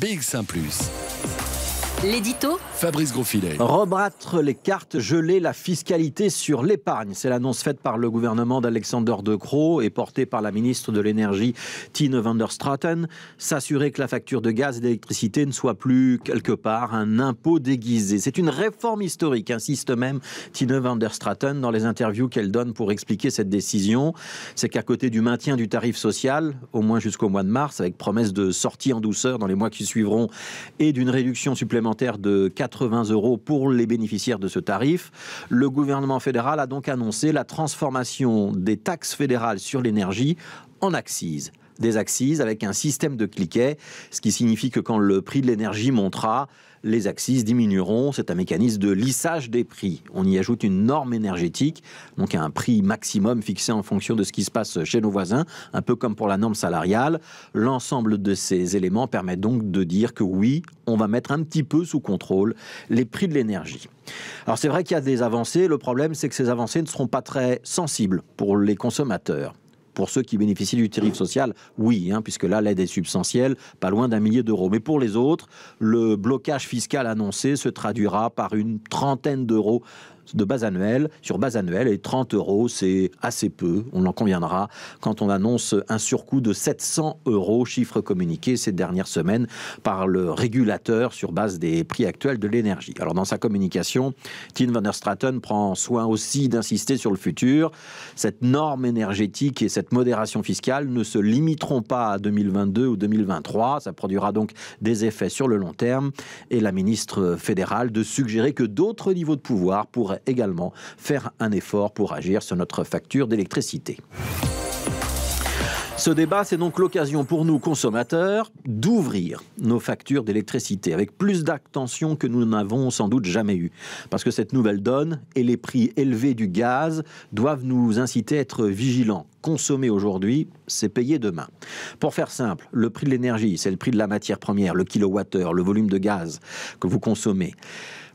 BX1 ⁇ L'édito Fabrice Grosfilet. Rebattre les cartes, geler la fiscalité sur l'épargne. C'est l'annonce faite par le gouvernement d'Alexander De Croo et portée par la ministre de l'Énergie Tine van der Straten. S'assurer que la facture de gaz et d'électricité ne soit plus quelque part un impôt déguisé. C'est une réforme historique, insiste même Tine van der Straten dans les interviews qu'elle donne pour expliquer cette décision. C'est qu'à côté du maintien du tarif social, au moins jusqu'au mois de mars, avec promesse de sortie en douceur dans les mois qui suivront et d'une réduction supplémentaire de 80 euros pour les bénéficiaires de ce tarif. Le gouvernement fédéral a donc annoncé la transformation des taxes fédérales sur l'énergie en axes des axes avec un système de cliquet, ce qui signifie que quand le prix de l'énergie montera, les axes diminueront. C'est un mécanisme de lissage des prix. On y ajoute une norme énergétique, donc un prix maximum fixé en fonction de ce qui se passe chez nos voisins, un peu comme pour la norme salariale. L'ensemble de ces éléments permet donc de dire que oui, on va mettre un petit peu sous contrôle les prix de l'énergie. Alors c'est vrai qu'il y a des avancées, le problème c'est que ces avancées ne seront pas très sensibles pour les consommateurs. Pour ceux qui bénéficient du tarif social, oui, hein, puisque là, l'aide est substantielle, pas loin d'un millier d'euros. Mais pour les autres, le blocage fiscal annoncé se traduira par une trentaine d'euros de base annuelle sur base annuelle et 30 euros, c'est assez peu, on en conviendra, quand on annonce un surcoût de 700 euros, chiffre communiqué ces dernières semaines par le régulateur sur base des prix actuels de l'énergie. Alors dans sa communication, Tim van der Straten prend soin aussi d'insister sur le futur. Cette norme énergétique et cette modération fiscale ne se limiteront pas à 2022 ou 2023, ça produira donc des effets sur le long terme et la ministre fédérale de suggérer que d'autres niveaux de pouvoir pourraient également faire un effort pour agir sur notre facture d'électricité. Ce débat, c'est donc l'occasion pour nous, consommateurs, d'ouvrir nos factures d'électricité avec plus d'attention que nous n'avons sans doute jamais eu. Parce que cette nouvelle donne et les prix élevés du gaz doivent nous inciter à être vigilants. Consommer aujourd'hui, c'est payer demain. Pour faire simple, le prix de l'énergie, c'est le prix de la matière première, le kilowattheure, le volume de gaz que vous consommez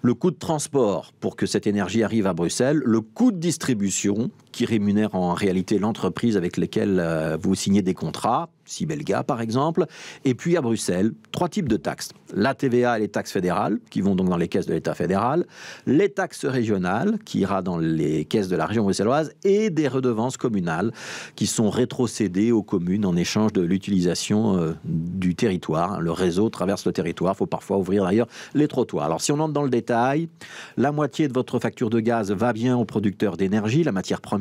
le coût de transport pour que cette énergie arrive à Bruxelles, le coût de distribution qui rémunèrent en réalité l'entreprise avec laquelle euh, vous signez des contrats, belga par exemple, et puis à Bruxelles, trois types de taxes. La TVA et les taxes fédérales, qui vont donc dans les caisses de l'État fédéral, les taxes régionales, qui ira dans les caisses de la région bruxelloise, et des redevances communales, qui sont rétrocédées aux communes en échange de l'utilisation euh, du territoire. Le réseau traverse le territoire, il faut parfois ouvrir d'ailleurs les trottoirs. Alors si on entre dans le détail, la moitié de votre facture de gaz va bien aux producteurs d'énergie, la matière première,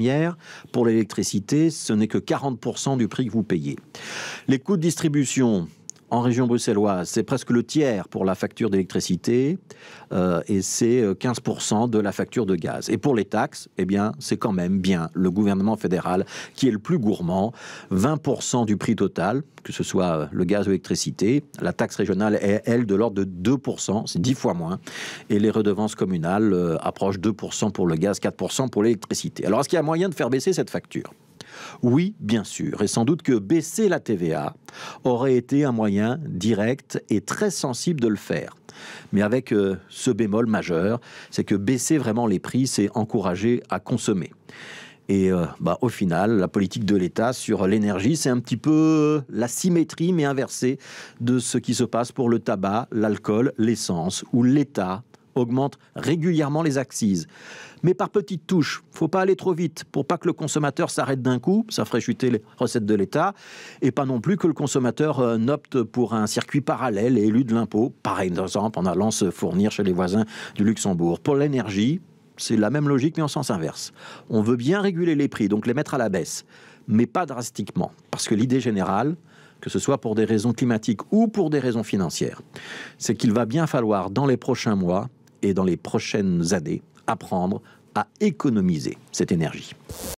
pour l'électricité, ce n'est que 40% du prix que vous payez. Les coûts de distribution, en région bruxelloise, c'est presque le tiers pour la facture d'électricité euh, et c'est 15% euh, de la facture de gaz. Et pour les taxes, eh bien, c'est quand même bien le gouvernement fédéral qui est le plus gourmand. 20% du prix total, que ce soit euh, le gaz ou l'électricité. La taxe régionale est, elle, de l'ordre de 2%, c'est 10 fois moins. Et les redevances communales approchent 2% pour le gaz, 4% pour l'électricité. Alors, est-ce qu'il y a moyen de faire baisser cette facture oui, bien sûr, et sans doute que baisser la TVA aurait été un moyen direct et très sensible de le faire. Mais avec euh, ce bémol majeur, c'est que baisser vraiment les prix, c'est encourager à consommer. Et euh, bah, au final, la politique de l'État sur l'énergie, c'est un petit peu euh, la symétrie, mais inversée, de ce qui se passe pour le tabac, l'alcool, l'essence, où l'État augmente régulièrement les axes. Mais par petites touches, faut pas aller trop vite pour pas que le consommateur s'arrête d'un coup, ça ferait chuter les recettes de l'État, et pas non plus que le consommateur euh, n'opte pour un circuit parallèle et élu de l'impôt, par exemple en allant se fournir chez les voisins du Luxembourg. Pour l'énergie, c'est la même logique mais en sens inverse. On veut bien réguler les prix, donc les mettre à la baisse, mais pas drastiquement, parce que l'idée générale, que ce soit pour des raisons climatiques ou pour des raisons financières, c'est qu'il va bien falloir dans les prochains mois et dans les prochaines années apprendre à économiser cette énergie.